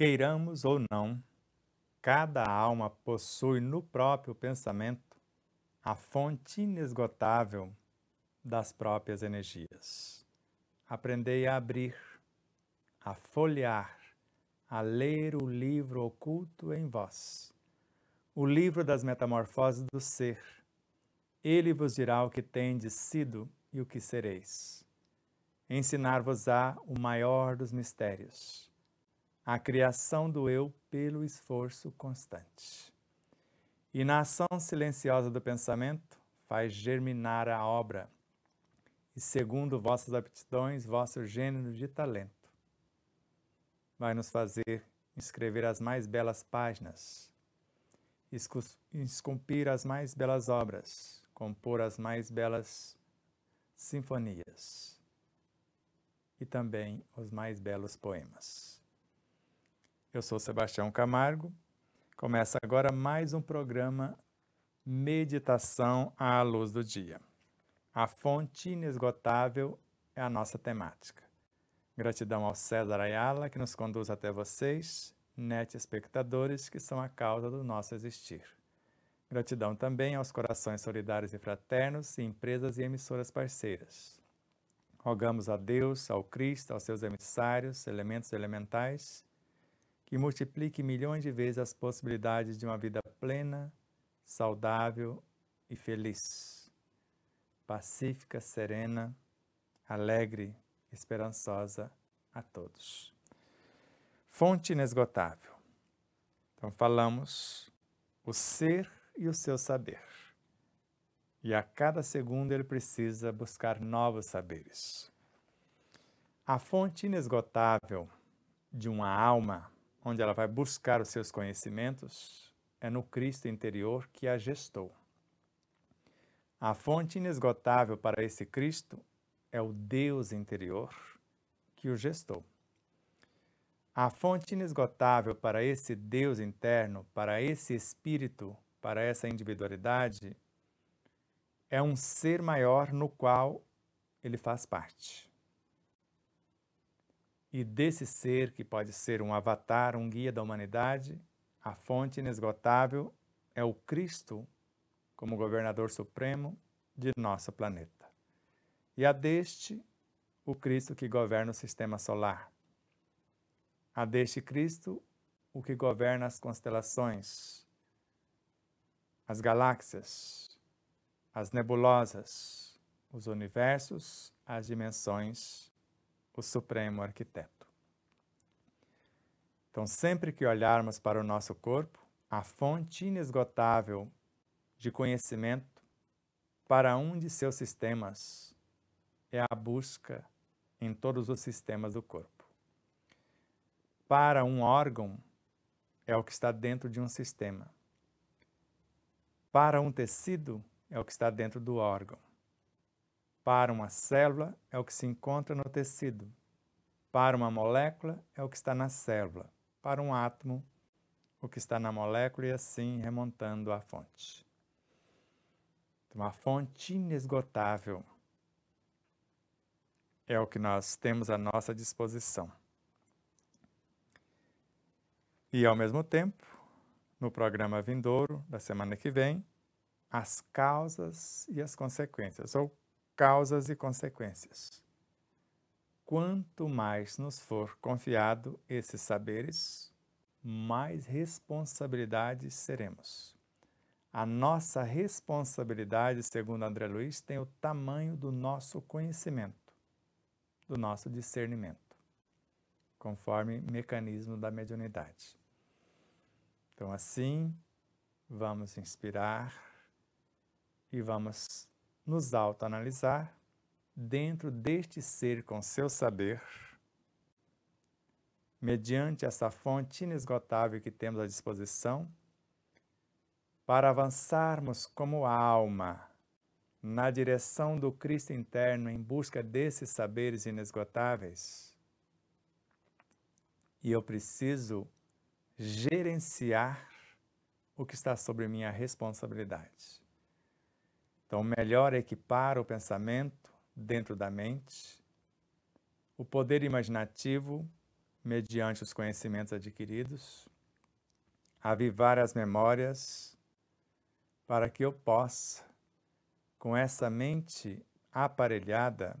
Queiramos ou não, cada alma possui no próprio pensamento a fonte inesgotável das próprias energias. Aprendei a abrir, a folhear, a ler o livro oculto em vós, o livro das metamorfoses do ser. Ele vos dirá o que tendes sido e o que sereis. Ensinar-vos-á o maior dos mistérios a criação do eu pelo esforço constante. E na ação silenciosa do pensamento, faz germinar a obra, e segundo vossas aptidões, vosso gênero de talento, vai nos fazer escrever as mais belas páginas, esculpir as mais belas obras, compor as mais belas sinfonias e também os mais belos poemas. Eu sou Sebastião Camargo. Começa agora mais um programa Meditação à Luz do Dia. A fonte inesgotável é a nossa temática. Gratidão ao César Ayala, que nos conduz até vocês, net espectadores, que são a causa do nosso existir. Gratidão também aos corações solidários e fraternos e empresas e emissoras parceiras. Rogamos a Deus, ao Cristo, aos seus emissários, elementos elementais, que multiplique milhões de vezes as possibilidades de uma vida plena, saudável e feliz, pacífica, serena, alegre, esperançosa a todos. Fonte inesgotável. Então falamos o ser e o seu saber. E a cada segundo ele precisa buscar novos saberes. A fonte inesgotável de uma alma onde ela vai buscar os seus conhecimentos, é no Cristo interior que a gestou. A fonte inesgotável para esse Cristo é o Deus interior que o gestou. A fonte inesgotável para esse Deus interno, para esse espírito, para essa individualidade, é um ser maior no qual ele faz parte. E desse ser, que pode ser um avatar, um guia da humanidade, a fonte inesgotável é o Cristo como governador supremo de nosso planeta. E a deste, o Cristo que governa o sistema solar. A deste Cristo, o que governa as constelações, as galáxias, as nebulosas, os universos, as dimensões o Supremo Arquiteto. Então, sempre que olharmos para o nosso corpo, a fonte inesgotável de conhecimento para um de seus sistemas é a busca em todos os sistemas do corpo. Para um órgão, é o que está dentro de um sistema. Para um tecido, é o que está dentro do órgão. Para uma célula, é o que se encontra no tecido. Para uma molécula, é o que está na célula. Para um átomo, o que está na molécula e assim remontando à fonte. Então, uma fonte inesgotável é o que nós temos à nossa disposição. E, ao mesmo tempo, no programa vindouro da semana que vem, as causas e as consequências, ou causas e consequências. Quanto mais nos for confiado esses saberes, mais responsabilidades seremos. A nossa responsabilidade, segundo André Luiz, tem o tamanho do nosso conhecimento, do nosso discernimento, conforme mecanismo da mediunidade. Então, assim, vamos inspirar e vamos nos autoanalisar dentro deste ser com seu saber, mediante essa fonte inesgotável que temos à disposição, para avançarmos como alma na direção do Cristo interno em busca desses saberes inesgotáveis. E eu preciso gerenciar o que está sobre minha responsabilidade. Então, melhor é equipar o pensamento dentro da mente, o poder imaginativo mediante os conhecimentos adquiridos, avivar as memórias para que eu possa, com essa mente aparelhada,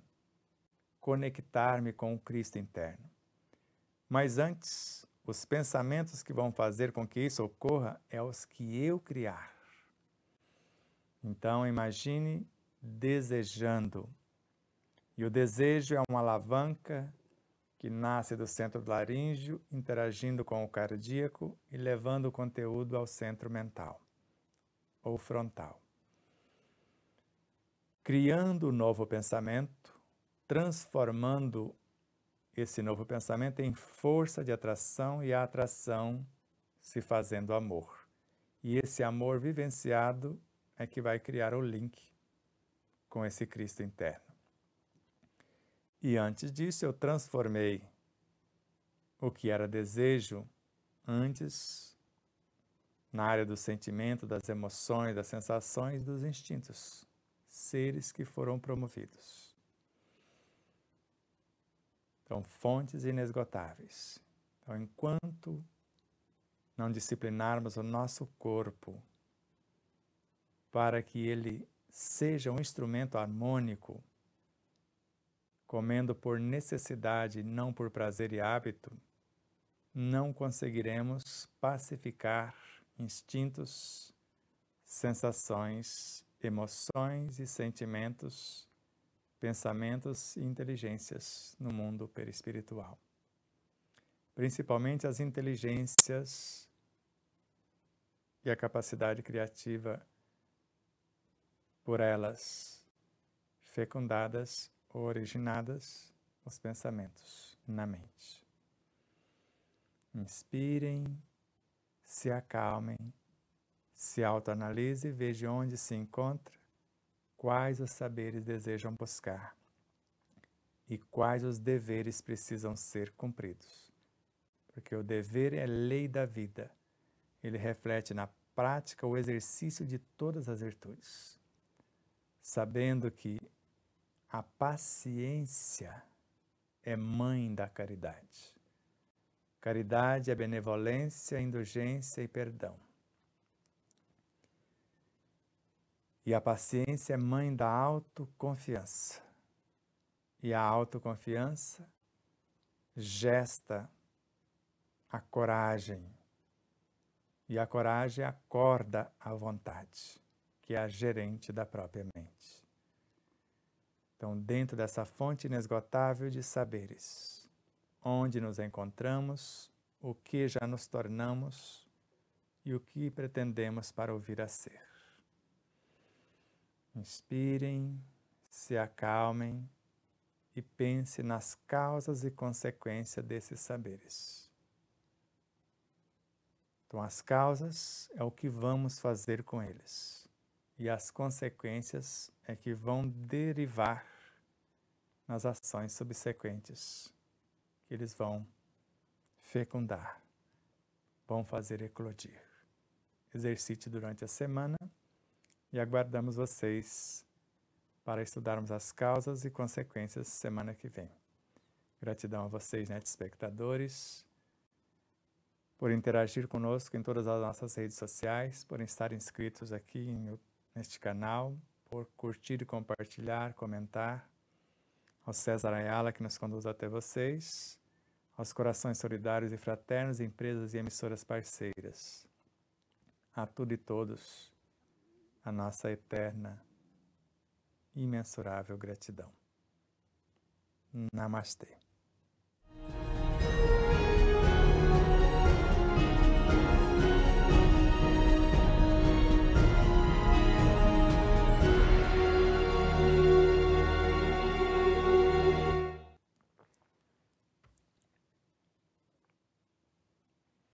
conectar-me com o Cristo interno. Mas antes, os pensamentos que vão fazer com que isso ocorra é os que eu criar. Então, imagine desejando. E o desejo é uma alavanca que nasce do centro do laríngeo, interagindo com o cardíaco e levando o conteúdo ao centro mental ou frontal. Criando um novo pensamento, transformando esse novo pensamento em força de atração e a atração se fazendo amor. E esse amor vivenciado é que vai criar o link com esse Cristo interno. E antes disso, eu transformei o que era desejo antes na área do sentimento, das emoções, das sensações, dos instintos, seres que foram promovidos. Então, fontes inesgotáveis. Então, enquanto não disciplinarmos o nosso corpo para que ele seja um instrumento harmônico, comendo por necessidade, não por prazer e hábito, não conseguiremos pacificar instintos, sensações, emoções e sentimentos, pensamentos e inteligências no mundo perispiritual. Principalmente as inteligências e a capacidade criativa por elas fecundadas ou originadas os pensamentos na mente. Inspirem, se acalmem, se autoanalise e veja onde se encontra, quais os saberes desejam buscar e quais os deveres precisam ser cumpridos. Porque o dever é lei da vida. Ele reflete na prática o exercício de todas as virtudes sabendo que a paciência é mãe da caridade. Caridade é benevolência, indulgência e perdão. E a paciência é mãe da autoconfiança. E a autoconfiança gesta a coragem. E a coragem acorda a vontade que é a gerente da própria mente. Então, dentro dessa fonte inesgotável de saberes, onde nos encontramos, o que já nos tornamos e o que pretendemos para ouvir a ser. Inspirem, se acalmem e pense nas causas e consequências desses saberes. Então, as causas é o que vamos fazer com eles e as consequências é que vão derivar nas ações subsequentes que eles vão fecundar, vão fazer eclodir. Exercite durante a semana e aguardamos vocês para estudarmos as causas e consequências semana que vem. Gratidão a vocês, net né, espectadores, por interagir conosco em todas as nossas redes sociais, por estar inscritos aqui em neste canal, por curtir e compartilhar, comentar. Ao César Ayala, que nos conduz até vocês. Aos corações solidários e fraternos, empresas e emissoras parceiras. A tudo e todos, a nossa eterna, imensurável gratidão. Namastê.